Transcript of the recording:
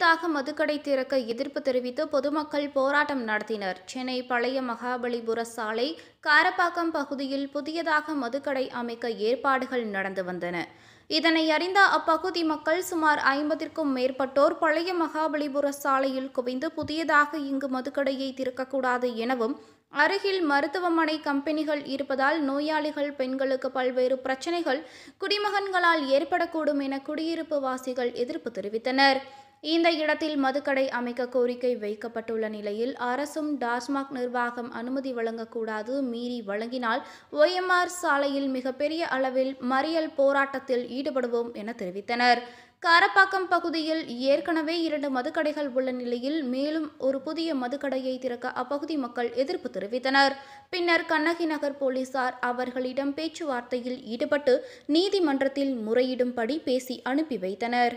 புதிதாக மதுக்கடை திறக்க எதிர்ப்பு தெரிவித்து பொதுமக்கள் போராட்டம் நடத்தினர் சென்னை பழைய மகாபலிபுர சாலை காரப்பாக்கம் பகுதியில் புதியதாக மதுக்கடை அமைக்க ஏற்பாடுகள் நடந்து வந்தன இதனை அறிந்த அப்பகுதி மக்கள் சுமார் ஐம்பதிற்கும் மேற்பட்டோர் பழைய மகாபலிபுர சாலையில் குவிந்து புதியதாக இங்கு மதுக்கடையை திறக்கக்கூடாது எனவும் அருகில் மருத்துவமனை கம்பெனிகள் இருப்பதால் நோயாளிகள் பெண்களுக்கு பல்வேறு பிரச்சனைகள் குடிமகன்களால் ஏற்படக்கூடும் என குடியிருப்பு வாசிகள் எதிர்ப்பு தெரிவித்தனர் இந்த இடத்தில் மதுக்கடை அமைக்க கோரிக்கை வைக்கப்பட்டுள்ள நிலையில் அரசும் டாஸ்மாக் நிர்வாகம் அனுமதி வழங்கக்கூடாது மீறி வழங்கினால் ஒய்எம்ஆர் சாலையில் மிகப்பெரிய அளவில் மறியல் போராட்டத்தில் ஈடுபடுவோம் என தெரிவித்தனர் காரப்பாக்கம் பகுதியில் ஏற்கனவே இரண்டு மதுக்கடைகள் உள்ள நிலையில் மேலும் ஒரு புதிய மதுக்கடையை திறக்க அப்பகுதி மக்கள் எதிர்ப்பு தெரிவித்தனர் பின்னர் கண்ணகி நகர் போலீசார் அவர்களிடம் பேச்சுவார்த்தையில் ஈடுபட்டு நீதிமன்றத்தில் முறையிடும்படி பேசி அனுப்பி வைத்தனர்